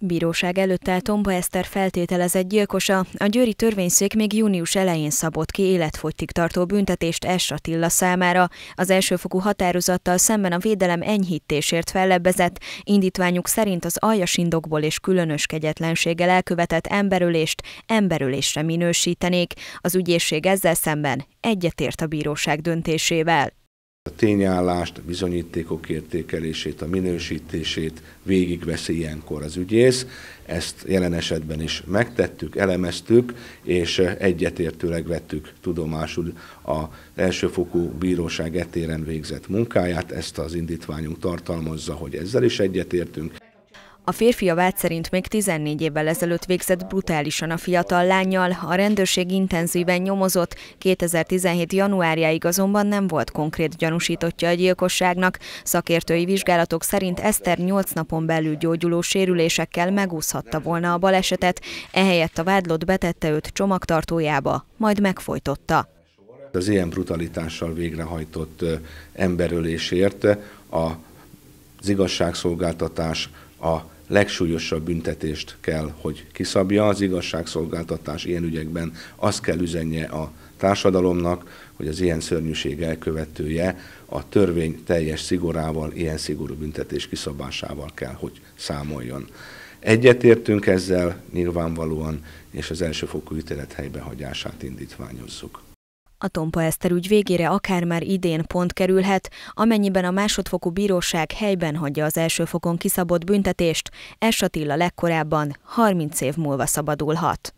Bíróság előtt áll Tomba Eszter feltételezett gyilkosa, a győri törvényszék még június elején szabott ki életfogytig tartó büntetést S. Attila számára. Az elsőfokú határozattal szemben a védelem enyhítésért fellebbezett, indítványuk szerint az aljas indokból és különös kegyetlenséggel elkövetett emberülést emberülésre minősítenék. Az ügyészség ezzel szemben egyetért a bíróság döntésével. A tényállást, a bizonyítékok értékelését, a minősítését végigveszi ilyenkor az ügyész. Ezt jelen esetben is megtettük, elemeztük, és egyetértőleg vettük tudomásul az elsőfokú bíróság etéren végzett munkáját. Ezt az indítványunk tartalmazza, hogy ezzel is egyetértünk. A férfi a vád szerint még 14 évvel ezelőtt végzett brutálisan a fiatal lányjal, a rendőrség intenzíven nyomozott, 2017. januárjáig azonban nem volt konkrét gyanúsítottja a gyilkosságnak. Szakértői vizsgálatok szerint Eszter 8 napon belül gyógyuló sérülésekkel megúszhatta volna a balesetet, ehelyett a vádlott betette őt csomagtartójába, majd megfojtotta. Az ilyen brutalitással végrehajtott emberölésért az igazságszolgáltatás, a legsúlyosabb büntetést kell, hogy kiszabja. Az igazságszolgáltatás ilyen ügyekben azt kell üzenje a társadalomnak, hogy az ilyen szörnyűség elkövetője a törvény teljes szigorával, ilyen szigorú büntetés kiszabásával kell, hogy számoljon. Egyetértünk ezzel nyilvánvalóan, és az elsőfokú ítélet helybehagyását indítványozzuk. A Tompa Eszter ügy végére akár már idén pont kerülhet, amennyiben a másodfokú bíróság helyben hagyja az első fokon kiszabott büntetést, Esatilla legkorábban 30 év múlva szabadulhat.